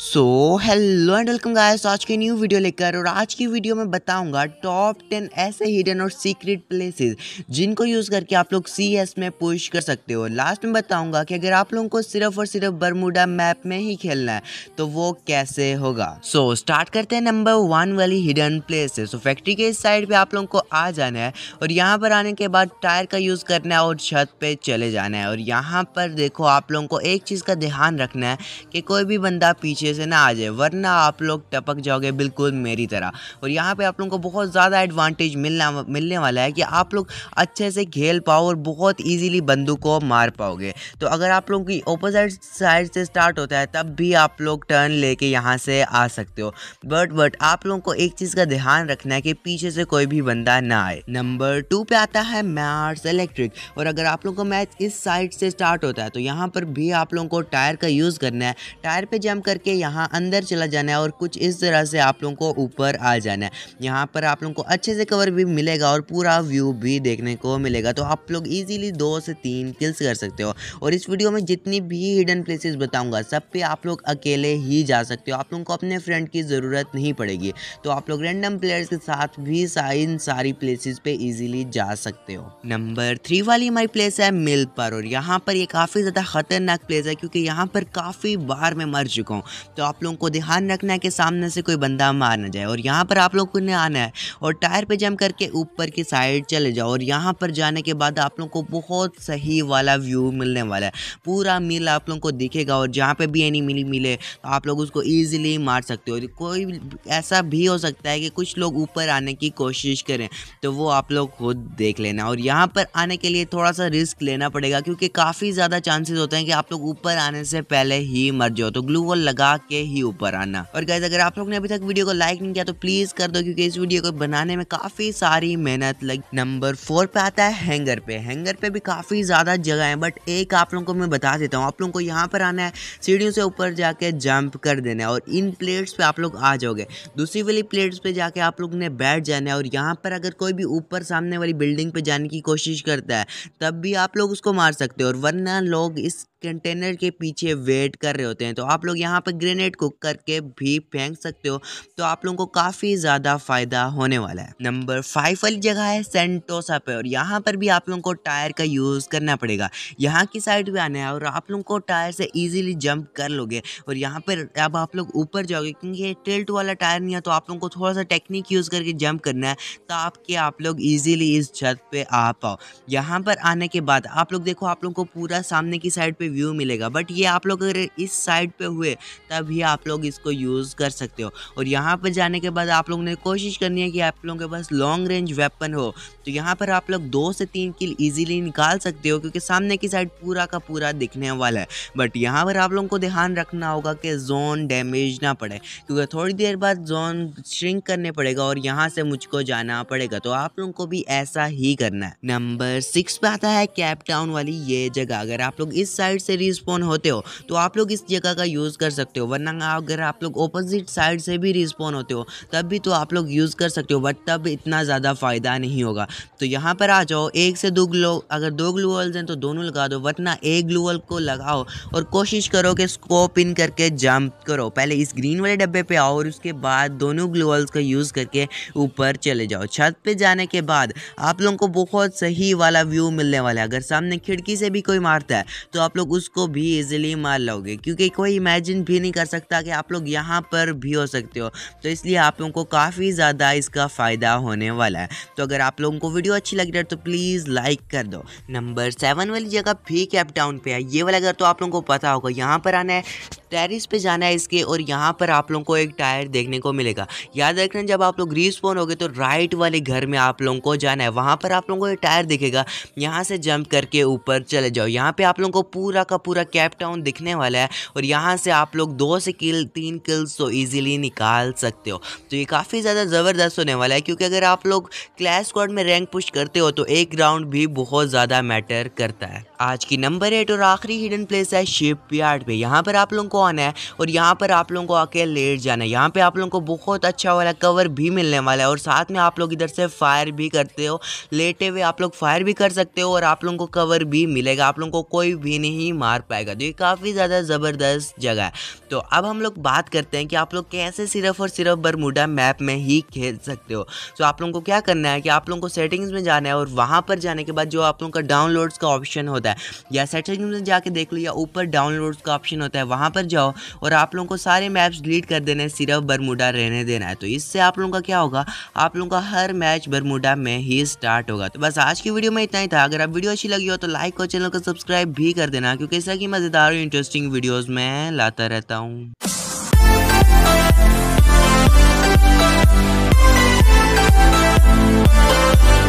so hello and welcome guys आज की new video लेकर और आज की वीडियो में बताऊंगा टॉप टेन ऐसे हिडन और सीक्रेट प्लेसेस जिनको यूज़ करके आप लोग सी एस में पुश कर सकते हो लास्ट में बताऊंगा कि अगर आप लोगों को सिर्फ और सिर्फ बरमूडा मैप में ही खेलना है तो वो कैसे होगा सो so, स्टार्ट करते हैं नंबर वन वाली हिडन प्लेसेस सो फैक्ट्री के इस साइड पर आप लोगों को आ जाना है और यहाँ पर आने के बाद टायर का यूज़ करना है और छत पर चले जाना है और यहाँ पर देखो आप लोगों को एक चीज़ का ध्यान रखना है कि कोई भी बंदा पीछे अच्छे से ना आ जाए वरना आप लोग टपक जाओगे बिल्कुल मेरी तरह और यहाँ पे आप लोगों को बहुत ज़्यादा एडवांटेज मिलना मिलने वाला है कि आप लोग अच्छे से खेल पाओ और बहुत ईजीली बंदूक को मार पाओगे तो अगर आप लोगों की ओपोजिट साइड से स्टार्ट होता है तब भी आप लोग टर्न लेके यहाँ से आ सकते हो बट बट आप लोगों को एक चीज़ का ध्यान रखना है कि पीछे से कोई भी बंदा ना आए नंबर टू पर आता है मैट्स इलेक्ट्रिक और अगर आप लोगों को मैच इस साइड से स्टार्ट होता है तो यहाँ पर भी आप लोगों को टायर का यूज़ करना है टायर पे जम करके यहाँ अंदर चला जाना है और कुछ इस तरह से आप लोगों को ऊपर आ जाना है यहाँ पर आप लोगों को अच्छे से कवर भी मिलेगा और पूरा व्यू भी देखने को मिलेगा तो आप लोग ईजिली दो से तीन किल्स कर सकते हो और इस वीडियो में जितनी भी हिडन प्लेसेस बताऊँगा सब पे आप लोग अकेले ही जा सकते हो आप लोगों को अपने फ्रेंड की ज़रूरत नहीं पड़ेगी तो आप लोग रैंडम प्लेयर्स के साथ भी इन सारी प्लेसेस पे इजीली जा सकते हो नंबर थ्री वाली हमारी प्लेस है मिल पर और यहाँ पर ये काफ़ी ज़्यादा ख़तरनाक प्लेस है क्योंकि यहाँ पर काफ़ी बार मैं मर चुका हूँ तो आप लोगों को ध्यान रखना है कि सामने से कोई बंदा मार ना जाए और यहाँ पर आप लोग को ने आना है और टायर पर जम करके ऊपर की साइड चले जाओ और यहाँ पर जाने के बाद आप लोग को बहुत सही वाला व्यू मिलने वाला है पूरा मिल आप लोगों को दिखेगा और जहाँ पर भी मिली मिले तो आप लोग उसको ईजिली मार सकते हो कोई ऐसा भी हो सकता है कि कुछ लोग ऊपर आने की कोशिश करें तो वो आप लोग खुद देख लेना और यहाँ पर आने के लिए थोड़ा सा रिस्क लेना पड़ेगा क्योंकि काफ़ी ज़्यादा चांसेस होते हैं कि आप लोग ऊपर आने से पहले ही मर जाओ तो ग्लू वॉल लगा के ही ऊपर आना और गैस अगर आप लोग ने अभी तक वीडियो को लाइक नहीं किया तो प्लीज कर दो क्योंकि इस वीडियो को बनाने में काफी सारी मेहनत लगी नंबर फोर पे आता है हैंगर पे हैंगर पे भी काफी ज्यादा जगह है बट एक आप लोगों को मैं बता देता हूँ आप लोगों को यहाँ पर आना है सीढ़ियों से ऊपर जाके जंप कर देना है और इन प्लेट्स पे आप लोग आ जाओगे दूसरी वाली प्लेट्स पे जाके आप लोग ने बैठ जाना है और यहाँ पर अगर कोई भी ऊपर सामने वाली बिल्डिंग पे जाने की कोशिश करता है तब भी आप लोग उसको मार सकते हो और वरना लोग इस कंटेनर के पीछे वेट कर रहे होते हैं तो आप लोग यहाँ पर ग्रेनेड कुक करके भी फेंक सकते हो तो आप लोगों को काफ़ी ज़्यादा फ़ायदा होने वाला है नंबर फाइव वाली जगह है सेंटोसा पे और यहाँ पर भी आप लोगों को टायर का यूज़ करना पड़ेगा यहाँ की साइड भी आना है और आप लोगों को टायर से ईजिली जंप कर लोगे और यहाँ पर अब आप लोग ऊपर जाओगे क्योंकि टिल्ट वाला टायर नहीं है तो आप लोगों को थोड़ा सा टेक्निक यूज़ करके जंप करना है ताकि आप लोग ईजिली इस छत पर आ पाओ यहाँ पर आने के बाद आप लोग देखो आप लोगों को पूरा सामने की साइड पर भी व्यू मिलेगा बट ये आप लोग अगर इस साइड पे हुए तभी आप लोग इसको यूज़ कर सकते हो और यहाँ पर जाने के बाद आप लोग ने कोशिश करनी है कि आप लोगों के पास लॉन्ग रेंज वेपन हो तो यहाँ पर आप लोग दो से तीन किल ईजिली निकाल सकते हो क्योंकि सामने की साइड पूरा का पूरा दिखने वाला है बट यहाँ पर आप लोगों को ध्यान रखना होगा कि जोन डैमेज ना पड़े क्योंकि थोड़ी देर बाद जोन श्रिंक करने पड़ेगा और यहाँ से मुझको जाना पड़ेगा तो आप लोगों को भी ऐसा ही करना है नंबर सिक्स पे आता है कैप टाउन वाली ये जगह अगर आप लोग इस साइड साइड से रिस्पॉन होते हो तो आप लोग इस जगह का यूज़ कर सकते हो वरना अगर आप लोग ऑपोजिट साइड से भी रिस्पॉन होते हो तब भी तो आप लोग यूज़ कर सकते हो बट तब इतना ज़्यादा फ़ायदा नहीं होगा तो यहाँ पर आ जाओ एक से दो ग्लो अगर दो ग्लू हैं तो दोनों लगा दो वरना एक ग्लू को लगाओ और कोशिश करो कि स्कोप इन करके जंप करो पहले इस ग्रीन वाले डब्बे पे आओ और उसके बाद दोनों ग्लू का यूज़ करके ऊपर चले जाओ छत पे जाने के बाद आप लोगों को बहुत सही वाला व्यू मिलने वाला है अगर सामने खिड़की से भी कोई मारता है तो आप लोग लोग उसको भी इजीली मार लोगे क्योंकि कोई इमेजिन भी नहीं कर सकता कि आप लोग यहाँ पर भी हो सकते हो तो इसलिए आप लोगों को काफ़ी ज़्यादा इसका फ़ायदा होने वाला है तो अगर आप लोगों को वीडियो अच्छी लग रही है तो प्लीज़ लाइक कर दो नंबर सेवन वाली जगह भी कैप टाउन पर है ये वाला अगर तो आप लोगों को पता होगा यहाँ पर आना है टेरिस पे जाना है इसके और यहाँ पर आप लोगों को एक टायर देखने को मिलेगा याद रखना जब आप लोग ग्रीस फोन हो गए तो राइट वाले घर में आप लोगों को जाना है वहाँ पर आप लोगों को ये टायर दिखेगा यहाँ से जंप करके ऊपर चले जाओ यहाँ पे आप लोगों को पूरा का पूरा कैप टाउन दिखने वाला है और यहाँ से आप लोग दो से किल तीन किल्स तो ईजिली निकाल सकते हो तो ये काफ़ी ज़्यादा ज़बरदस्त होने वाला है क्योंकि अगर आप लोग क्लैश स्क्वाड में रैंक पुश करते हो तो एक राउंड भी बहुत ज़्यादा मैटर करता है आज की नंबर एट और आखिरी हिडन प्लेस है शिप यार्ड पे यहाँ पर आप लोगों को आना है और यहाँ पर आप लोगों को आके लेट जाना है यहाँ पे आप लोगों को बहुत अच्छा वाला कवर भी मिलने वाला है और साथ में आप लोग इधर से फायर भी करते हो लेटे हुए आप लोग फायर भी कर सकते हो और आप लोगों को कवर भी मिलेगा आप लोगों को कोई भी नहीं मार पाएगा तो ये काफ़ी ज़्यादा ज़बरदस्त जगह है तो अब हम लोग बात करते हैं कि आप लोग कैसे सिर्फ और सिर्फ बरमूडा मैप में ही खेल सकते हो तो आप लोगों को क्या करना है कि आप लोगों को सेटिंग्स में जाना है और वहाँ पर जाने के बाद जो आप लोगों का डाउनलोड्स का ऑप्शन होता है होता है या सेटिंग में जाके देख लो या ऊपर डाउनलोड का ऑप्शन होता है वहाँ पर जाओ और आप लोगों को सारे मैप्स डिलीट कर देने हैं सिर्फ बरमुडा रहने देना है तो इससे आप लोगों का क्या होगा आप लोगों का हर मैच बरमुडा में ही स्टार्ट होगा तो बस आज की वीडियो में इतना ही था अगर आप वीडियो अच्छी लगी हो तो लाइक और चैनल को सब्सक्राइब भी कर देना क्योंकि ऐसा कि मज़ेदार और इंटरेस्टिंग वीडियोज़ में लाता रहता हूँ